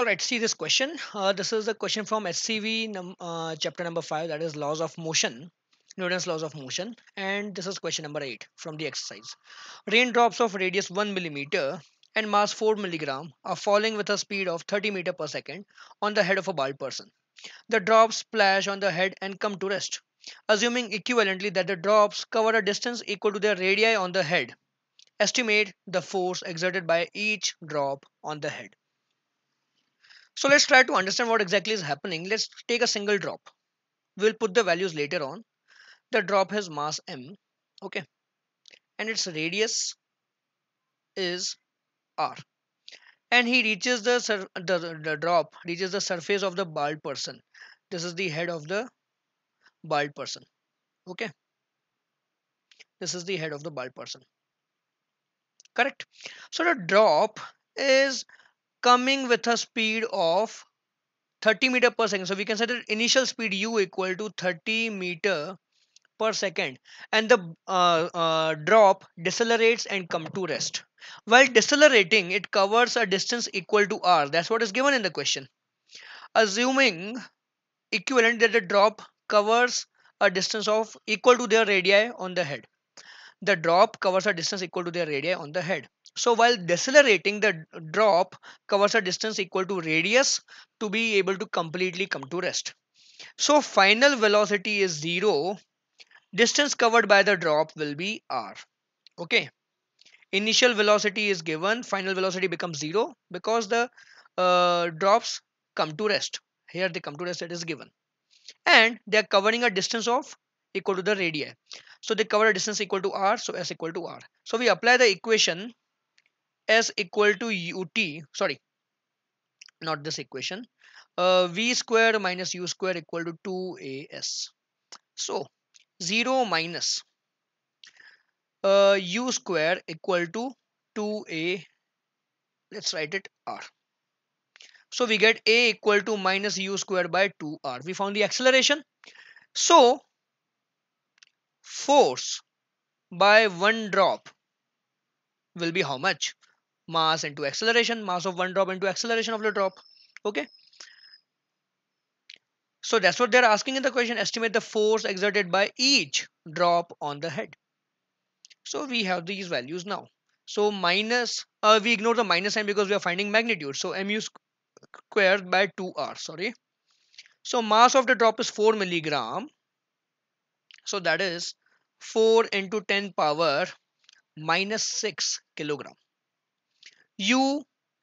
All right, see this question. Uh, this is a question from SCV num uh, chapter number 5 that is laws of motion. Newton's laws of motion and this is question number 8 from the exercise. Raindrops of radius 1 millimeter and mass 4 milligram are falling with a speed of 30 meter per second on the head of a bald person. The drops splash on the head and come to rest. Assuming equivalently that the drops cover a distance equal to their radii on the head, estimate the force exerted by each drop on the head. So let's try to understand what exactly is happening. Let's take a single drop. We'll put the values later on. The drop has mass m, okay, and its radius is r. And he reaches the, the, the drop reaches the surface of the bald person. This is the head of the bald person, okay. This is the head of the bald person correct so the drop is coming with a speed of 30 meter per second. So we can set the initial speed u equal to 30 meter per second and the uh, uh, drop decelerates and come to rest. While decelerating, it covers a distance equal to r. That's what is given in the question. Assuming equivalent that the drop covers a distance of equal to their radii on the head. The drop covers a distance equal to their radii on the head. So while decelerating, the drop covers a distance equal to radius to be able to completely come to rest. So final velocity is 0. Distance covered by the drop will be r. Okay. Initial velocity is given. Final velocity becomes 0 because the uh, drops come to rest. Here they come to rest that is given. And they are covering a distance of equal to the radii. So they cover a distance equal to r. So s equal to r. So we apply the equation s equal to ut sorry not this equation uh, v square minus u square equal to 2as so 0 minus uh, u square equal to 2a let's write it r so we get a equal to minus u square by 2r we found the acceleration so force by one drop will be how much mass into acceleration mass of one drop into acceleration of the drop okay so that's what they're asking in the question estimate the force exerted by each drop on the head so we have these values now so minus uh, we ignore the minus sign because we are finding magnitude so mu squared by 2r sorry so mass of the drop is 4 milligram so that is 4 into 10 power minus 6 kilogram u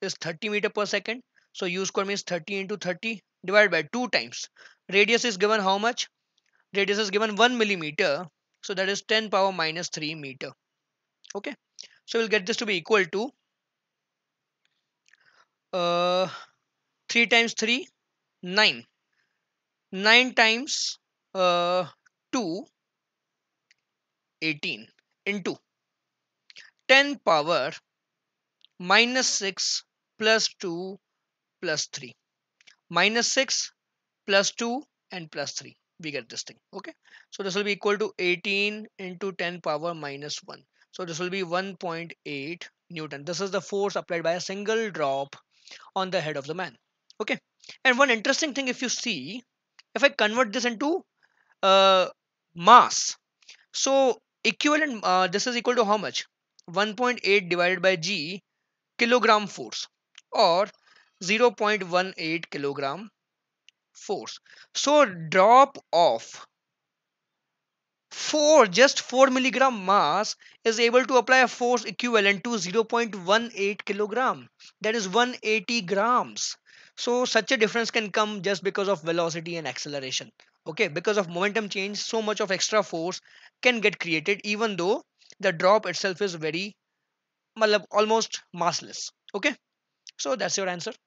is 30 meter per second so u square means 30 into 30 divided by 2 times radius is given how much radius is given 1 millimeter so that is 10 power minus 3 meter okay so we'll get this to be equal to uh, 3 times 3 9 9 times uh, 2 18 into 10 power minus 6 plus 2 plus 3 minus 6 plus 2 and plus 3 we get this thing okay so this will be equal to 18 into 10 power minus 1 so this will be 1.8 newton this is the force applied by a single drop on the head of the man okay and one interesting thing if you see if i convert this into uh, mass so equivalent uh, this is equal to how much 1.8 divided by g kilogram force or 0.18 kilogram force so drop of 4 just 4 milligram mass is able to apply a force equivalent to 0.18 kilogram that is 180 grams so such a difference can come just because of velocity and acceleration okay because of momentum change so much of extra force can get created even though the drop itself is very almost massless okay so that's your answer